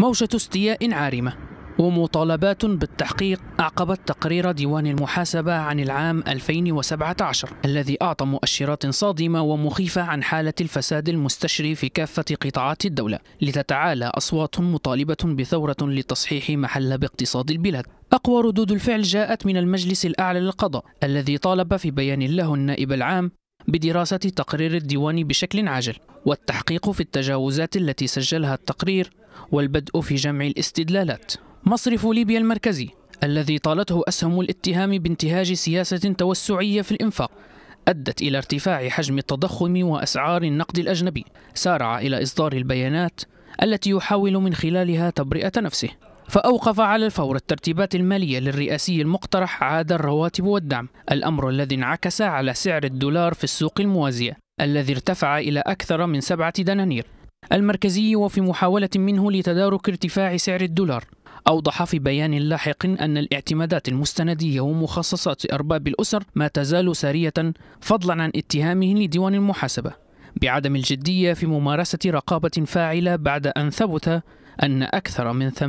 موجة استياء عارمة ومطالبات بالتحقيق أعقبت تقرير ديوان المحاسبة عن العام 2017 الذي أعطى مؤشرات صادمة ومخيفة عن حالة الفساد المستشري في كافة قطاعات الدولة لتتعالى أصوات مطالبة بثورة لتصحيح محل باقتصاد البلاد أقوى ردود الفعل جاءت من المجلس الأعلى للقضاء الذي طالب في بيان له النائب العام بدراسة تقرير الديوان بشكل عاجل والتحقيق في التجاوزات التي سجلها التقرير والبدء في جمع الاستدلالات مصرف ليبيا المركزي الذي طالته أسهم الاتهام بانتهاج سياسة توسعية في الإنفاق أدت إلى ارتفاع حجم التضخم وأسعار النقد الأجنبي سارع إلى إصدار البيانات التي يحاول من خلالها تبرئة نفسه فأوقف على الفور الترتيبات المالية للرئاسي المقترح عاد الرواتب والدعم الأمر الذي انعكس على سعر الدولار في السوق الموازية الذي ارتفع إلى أكثر من سبعة دنانير المركزي وفي محاولة منه لتدارك ارتفاع سعر الدولار أوضح في بيان لاحق أن الاعتمادات المستندية ومخصصات أرباب الأسر ما تزال سارية فضلا عن اتهامه لديوان المحاسبة بعدم الجدية في ممارسة رقابة فاعلة بعد أن ثبت أن أكثر من 80%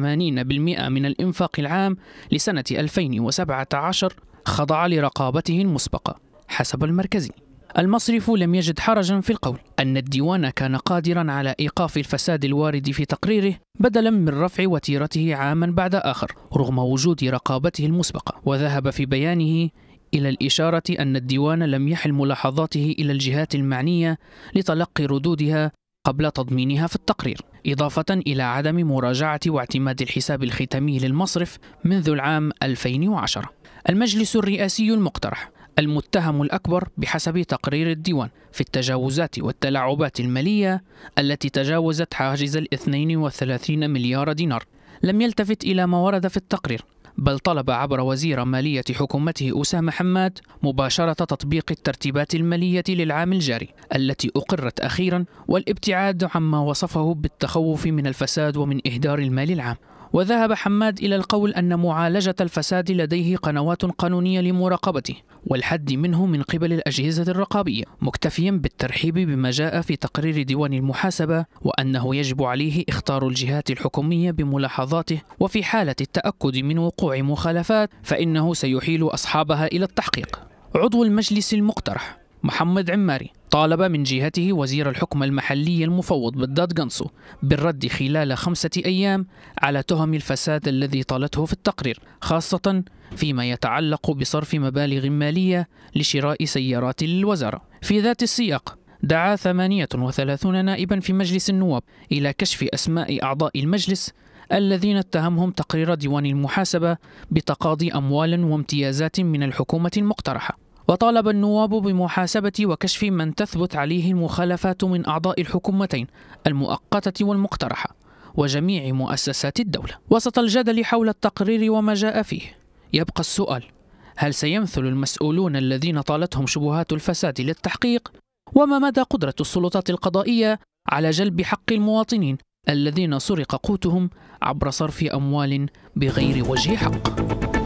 من الإنفاق العام لسنة 2017 خضع لرقابته المسبقة حسب المركزي المصرف لم يجد حرجا في القول أن الديوان كان قادرا على إيقاف الفساد الوارد في تقريره بدلا من رفع وتيرته عاما بعد آخر رغم وجود رقابته المسبقة وذهب في بيانه إلى الإشارة أن الديوان لم يحل ملاحظاته إلى الجهات المعنية لتلقي ردودها قبل تضمينها في التقرير إضافة إلى عدم مراجعة واعتماد الحساب الختامي للمصرف منذ العام 2010 المجلس الرئاسي المقترح المتهم الأكبر بحسب تقرير الديوان في التجاوزات والتلاعبات المالية التي تجاوزت حاجز ال 32 مليار دينار لم يلتفت إلى ما ورد في التقرير بل طلب عبر وزير مالية حكومته أسامة حماد مباشرة تطبيق الترتيبات المالية للعام الجاري التي أقرت أخيرا والابتعاد عما وصفه بالتخوف من الفساد ومن إهدار المال العام وذهب حماد إلى القول أن معالجة الفساد لديه قنوات قانونية لمراقبته والحد منه من قبل الأجهزة الرقابية مكتفيا بالترحيب بما جاء في تقرير ديوان المحاسبة وأنه يجب عليه إخطار الجهات الحكومية بملاحظاته وفي حالة التأكد من وقوع مخالفات فإنه سيحيل أصحابها إلى التحقيق عضو المجلس المقترح محمد عماري طالب من جهته وزير الحكم المحلي المفوض بالداد قنصو بالرد خلال خمسة أيام على تهم الفساد الذي طالته في التقرير خاصة فيما يتعلق بصرف مبالغ مالية لشراء سيارات للوزارة في ذات السياق دعا 38 نائبا في مجلس النواب إلى كشف أسماء أعضاء المجلس الذين اتهمهم تقرير ديوان المحاسبة بتقاضي أموال وامتيازات من الحكومة المقترحة وطالب النواب بمحاسبة وكشف من تثبت عليه المخالفات من أعضاء الحكومتين المؤقتة والمقترحة وجميع مؤسسات الدولة وسط الجدل حول التقرير وما جاء فيه يبقى السؤال هل سيمثل المسؤولون الذين طالتهم شبهات الفساد للتحقيق وما مدى قدرة السلطات القضائية على جلب حق المواطنين الذين سرق قوتهم عبر صرف أموال بغير وجه حق